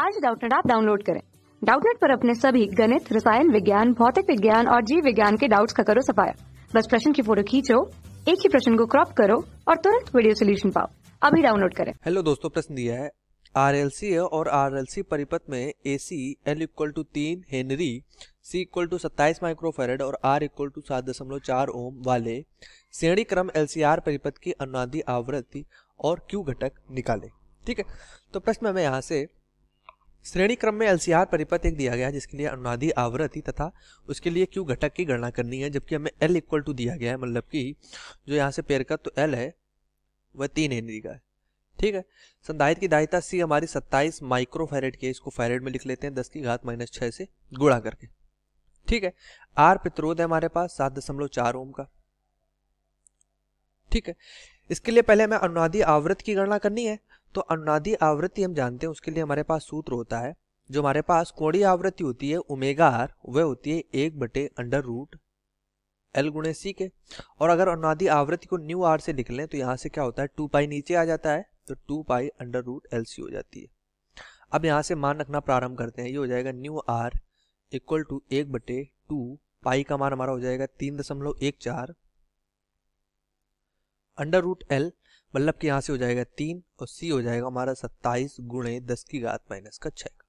आज डाउटनेट आप डाउनलोड करें डाउटनेट पर अपने सभी गणित रसायन विज्ञान भौतिक विज्ञान और जीव विज्ञान के डाउट्स का करो सफाया बस प्रश्न की फोटो खींचो एक ही प्रश्न को क्रॉप करो और तुरंत वीडियो सोल्यूशन पाओ अभी डाउनलोड करें हेलो दोस्तों प्रश्न दिया है आर एल सी और आर एल सी परिपथ में A C L equal to तीन हेनरी सी इक्वल टू सत्ताईस माइक्रोफेरेड और आर इक्वल टू सात दशमलव चार ओम वाले श्रेणी क्रम एल सी आर परिपथ की अनुनादी आवृत्ति और क्यू घटक निकाले ठीक है तो प्रश्न में हमें यहाँ से श्रेणी क्रम में एलसीआर परिपथ एक दिया गया है जिसके लिए अनुनादी आवृत्ति तथा उसके लिए क्यू घटक की गणना करनी है जबकि हमें एल इक्वल टू दिया गया है मतलब कि जो यहाँ से पेड़ का तो एल है वह तीन हेनरी का है ठीक है संधायित की दाहिता सी हमारी 27 माइक्रो फैरेड की है इसको फैरेड में लिख लेते हैं दस की घात माइनस छः से गुणा करके ठीक है आर प्रतिरोध है हमारे पास सात दशमलव चार ओम का ठीक है इसके लिए पहले हमें अनुनादी आवृत्ति की गणना करनी है तो अनुनादी आवृत्ति हम जानते हैं उसके लिए हमारे पास सूत्र होता है जो हमारे पास कोड़ी आवृत्ति होती है उमेगा आर वह होती है एक बटे अंडर रूट एल गुणे सी के और अगर अनुनादी आवृत्ति को न्यू आर से लिख लें तो यहाँ से क्या होता है टू पाई नीचे आ जाता है तो two pi under root L C हो जाती है अब यहाँ से मान रखना प्रारंभ करते हैं ये हो जाएगा न्यू आर इक्वल टू एक बटे टू पाई का मान हमारा हो जाएगा तीन दशमलव एक चार अंडर रूट एल मतलब कि यहाँ से हो जाएगा तीन और सी हो जाएगा हमारा सत्ताईस गुणे दस की घात माइनस का छः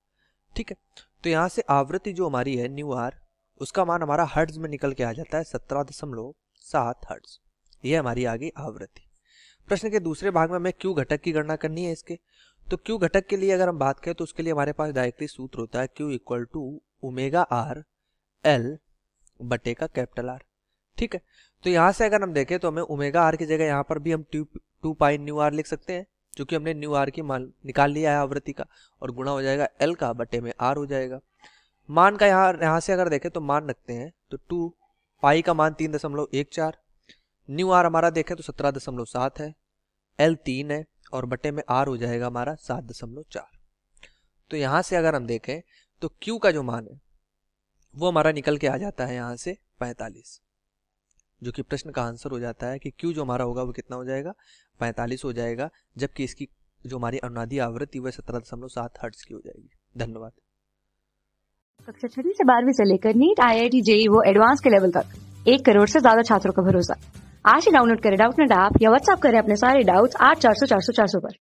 ठीक है तो यहाँ से आवृत्ति जो हमारी है न्यू आर उसका मान हमारा हर्ट्ज में निकल के आ जाता है सत्रह दशमलव सात हर्ट्ज ये हमारी आ गई आवृत्ति प्रश्न के दूसरे भाग में हमें क्यू घटक की गणना करनी है इसके तो क्यू घटक के लिए अगर हम बात करें तो उसके लिए हमारे पास डायरेक्टली सूत्र होता है Q equal to omega R L बटे का कैपिटल आर ठीक है तो यहाँ से अगर हम देखें तो हमें उमेगा आर की जगह यहाँ पर भी हम ट्यूब टू पाई न्यू आर लिख सकते हैं क्योंकि हमने न्यू आर की मान निकाल लिया है आवृत्ति का और गुणा हो जाएगा एल का बटे में आर हो जाएगा मान का यहाँ यहाँ से अगर देखें तो मान रखते हैं तो टू पाई का मान तीन दशमलव एक चार न्यू आर हमारा देखें तो सत्रह दशमलव सात है एल तीन है और बटे में आर हो जाएगा हमारा सात दशमलव चार तो यहाँ से अगर हम देखें तो क्यू का जो मान है वो हमारा निकल के आ जाता है यहाँ से पैंतालीस जो कि प्रश्न का आंसर हो जाता है कि क्यू जो हमारा होगा वो कितना हो जाएगा पैंतालीस हो जाएगा जबकि इसकी जो हमारी अनुनादी आवृत्ति वह सत्रह दशमलव सात हर्ट्स की हो जाएगी धन्यवाद कक्षा छठी से बारहवीं से लेकर NEET I I T JEE वो एडवांस के लेवल तक एक करोड़ से ज्यादा छात्रों का भरोसा आज ही डाउनलोड करें डाउट नेट ऐप या व्हाट्सअप करें अपने सारे डाउट्स आठ चार सौ चार सौ चार सौ पर